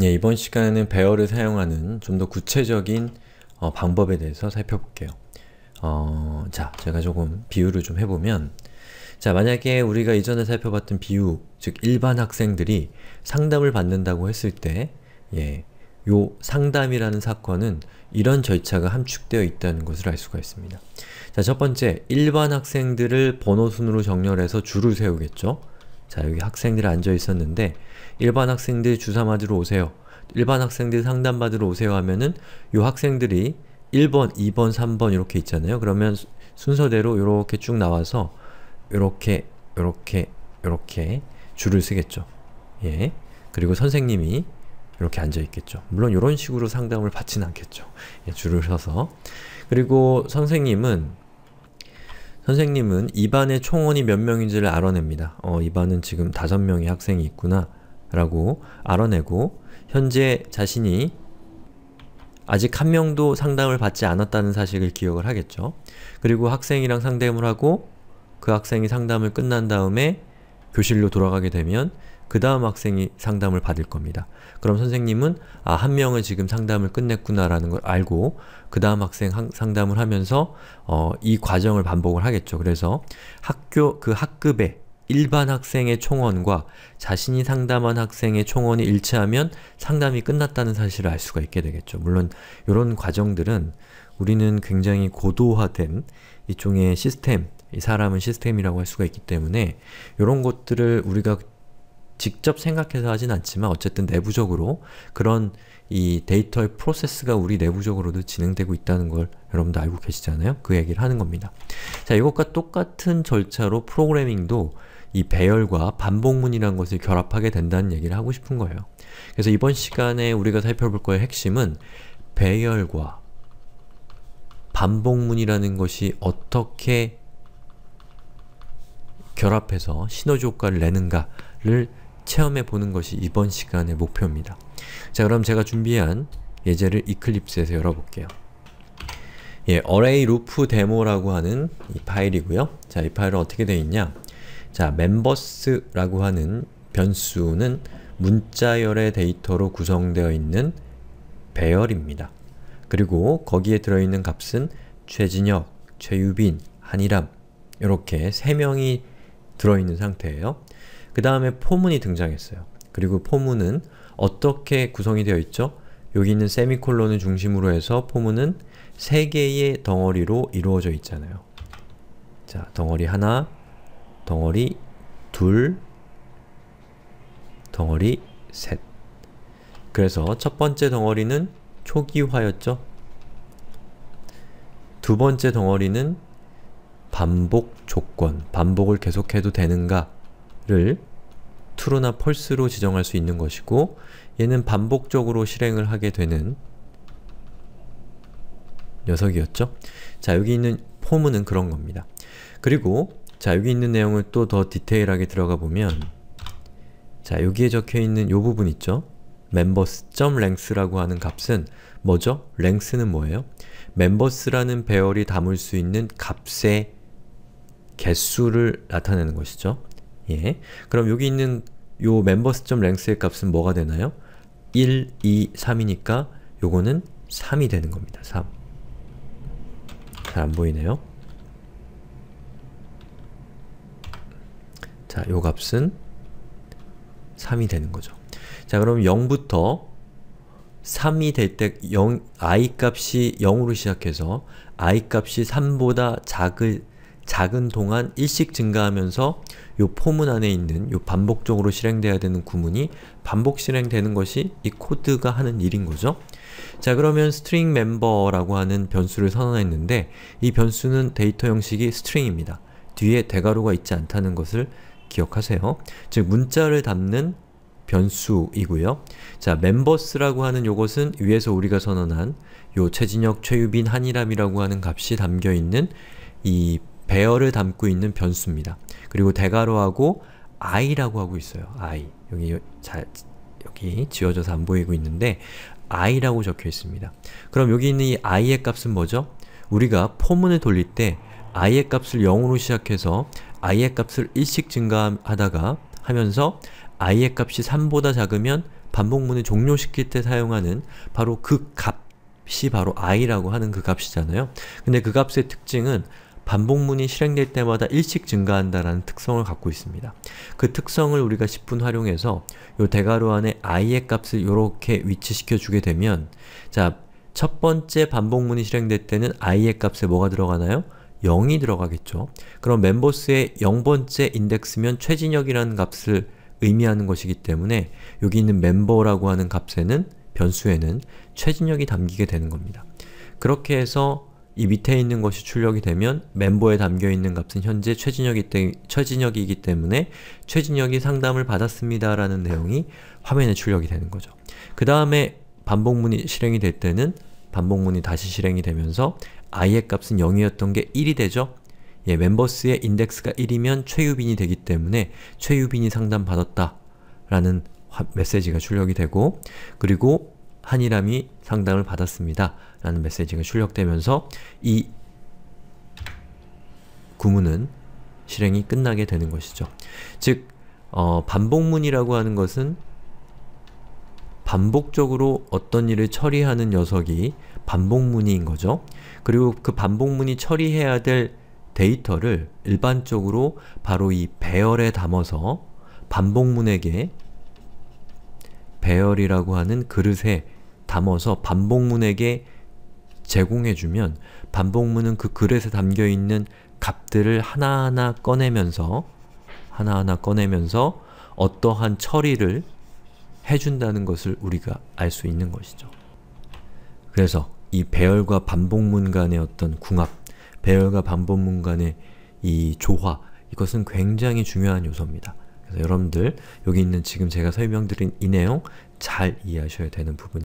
예, 이번 시간에는 배열을 사용하는 좀 더 구체적인 어, 방법에 대해서 살펴볼게요. 어, 자, 제가 조금 비유를 좀 해보면 자, 만약에 우리가 이전에 살펴봤던 비유, 즉 일반 학생들이 상담을 받는다고 했을 때 예, 요 상담이라는 사건은 이런 절차가 함축되어 있다는 것을 알 수가 있습니다. 자, 첫 번째, 일반 학생들을 번호순으로 정렬해서 줄을 세우겠죠? 자 여기 학생들 앉아 있었는데 일반 학생들 주사 맞으러 오세요. 일반 학생들 상담 받으러 오세요 하면은 요 학생들이 1번, 2번, 3번 이렇게 있잖아요. 그러면 순서대로 이렇게 쭉 나와서 이렇게, 이렇게, 이렇게 줄을 쓰겠죠. 예. 그리고 선생님이 이렇게 앉아있겠죠. 물론 이런 식으로 상담을 받지는 않겠죠. 예, 줄을 서서. 그리고 선생님은 선생님은 이반의 총원이 몇 명인지를 알아냅니다. 어, 이반은 지금 다 명의 학생이 있구나 라고 알아내고 현재 자신이 아직 한 명도 상담을 받지 않았다는 사실을 기억을 하겠죠. 그리고 학생이랑 상담을 하고 그 학생이 상담을 끝난 다음에 교실로 돌아가게 되면 그 다음 학생이 상담을 받을 겁니다. 그럼 선생님은 아, 한 명은 지금 상담을 끝냈구나라는 걸 알고 그 다음 학생 한, 상담을 하면서 어, 이 과정을 반복을 하겠죠. 그래서 학교 그학급의 일반 학생의 총원과 자신이 상담한 학생의 총원이 일치하면 상담이 끝났다는 사실을 알 수가 있게 되겠죠. 물론 이런 과정들은 우리는 굉장히 고도화된 이종의 시스템, 이 사람은 시스템이라고 할 수가 있기 때문에 이런 것들을 우리가 직접 생각해서 하진 않지만 어쨌든 내부적으로 그런 이 데이터의 프로세스가 우리 내부적으로도 진행되고 있다는 걸 여러분도 알고 계시잖아요? 그 얘기를 하는 겁니다. 자, 이것과 똑같은 절차로 프로그래밍도 이 배열과 반복문이라는 것을 결합하게 된다는 얘기를 하고 싶은 거예요. 그래서 이번 시간에 우리가 살펴볼 거의 핵심은 배열과 반복문이라는 것이 어떻게 결합해서 시너지 효과를 내는가를 체험해 보는 것이 이번 시간의 목표입니다. 자 그럼 제가 준비한 예제를 이클립스에서 열어볼게요. 예, array loop demo라고 하는 이 파일이고요. 자, 이 파일은 어떻게 되어 있냐? 자, members라고 하는 변수는 문자열의 데이터로 구성되어 있는 배열입니다. 그리고 거기에 들어있는 값은 최진혁, 최유빈, 한이람 이렇게 세 명이 들어있는 상태예요. 그 다음에 포문이 등장했어요. 그리고 포문은 어떻게 구성이 되어 있죠? 여기 있는 세미콜론을 중심으로 해서 포문은 세 개의 덩어리로 이루어져 있잖아요. 자, 덩어리 하나, 덩어리 둘, 덩어리 셋. 그래서 첫 번째 덩어리는 초기화였죠. 두 번째 덩어리는 반복 조건, 반복을 계속해도 되는가를 true나 false로 지정할 수 있는 것이고 얘는 반복적으로 실행을 하게 되는 녀석이었죠. 자, 여기 있는 포문은 그런 겁니다. 그리고 자, 여기 있는 내용을 또 더 디테일하게 들어가 보면 자, 여기에 적혀있는 요 부분 있죠? members.length라고 하는 값은 뭐죠? length는 뭐예요? members라는 배열이 담을 수 있는 값의 개수를 나타내는 것이죠. 예. 그럼 여기 있는 요 members.length의 값은 뭐가 되나요? 1, 2, 3이니까 요거는 3이 되는 겁니다. 3. 잘 안보이네요. 자, 요 값은 3이 되는 거죠. 자, 그럼 0부터 3이 될때 0, i 값이 0으로 시작해서 i 값이 3보다 작을 작은 동안 일씩 증가하면서 요 포문 안에 있는 요 반복적으로 실행돼야 되는 구문이 반복 실행되는 것이 이 코드가 하는 일인 거죠. 자 그러면 string member라고 하는 변수를 선언했는데 이 변수는 데이터 형식이 string입니다. 뒤에 대괄호가 있지 않다는 것을 기억하세요. 즉 문자를 담는 변수이고요. 자, m m e b e r s 라고 하는 요것은 위에서 우리가 선언한 요 최진혁, 최유빈, 한일함이라고 하는 값이 담겨있는 이 배열을 담고 있는 변수입니다. 그리고 대괄호하고 i라고 하고 있어요. i 여기 잘 여기 지워져서 안 보이고 있는데 i라고 적혀 있습니다. 그럼 여기 있는 이 i의 값은 뭐죠? 우리가 포문을 돌릴 때 i의 값을 0으로 시작해서 i의 값을 1씩 증가하다가 하면서 i의 값이 3보다 작으면 반복문을 종료시킬 때 사용하는 바로 그 값이 바로 i라고 하는 그 값이잖아요. 근데 그 값의 특징은 반복문이 실행될 때마다 일씩 증가한다라는 특성을 갖고 있습니다. 그 특성을 우리가 10분 활용해서 요 대괄호 안에 i의 값을 이렇게 위치시켜 주게 되면 자, 첫 번째 반복문이 실행될 때는 i의 값에 뭐가 들어가나요? 0이 들어가겠죠. 그럼 멤버스의 0번째 인덱스면 최진혁이라는 값을 의미하는 것이기 때문에 여기 있는 멤버라고 하는 값에는 변수에는 최진혁이 담기게 되는 겁니다. 그렇게 해서 이 밑에 있는 것이 출력이 되면 멤버에 담겨있는 값은 현재 최진혁이 때, 최진혁이기 때문에 최진혁이 상담을 받았습니다 라는 내용이 화면에 출력이 되는 거죠. 그 다음에 반복문이 실행이 될 때는 반복문이 다시 실행이 되면서 i의 값은 0이었던 게 1이 되죠? 예, 멤버스의 인덱스가 1이면 최유빈이 되기 때문에 최유빈이 상담받았다 라는 메시지가 출력이 되고 그리고 한이람이 상담을 받았습니다. 라는 메시지가 출력되면서 이 구문은 실행이 끝나게 되는 것이죠. 즉, 어, 반복문이라고 하는 것은 반복적으로 어떤 일을 처리하는 녀석이 반복문인 거죠. 그리고 그 반복문이 처리해야 될 데이터를 일반적으로 바로 이 배열에 담아서 반복문에게 배열이라고 하는 그릇에 담아서 반복문에게 제공해주면 반복문은 그 그릇에 담겨있는 값들을 하나하나 꺼내면서 하나하나 꺼내면서 어떠한 처리를 해준다는 것을 우리가 알 수 있는 것이죠. 그래서 이 배열과 반복문 간의 어떤 궁합, 배열과 반복문 간의 이 조화, 이것은 굉장히 중요한 요소입니다. 그래서 여러분들 여기 있는 지금 제가 설명드린 이 내용 잘 이해하셔야 되는 부분이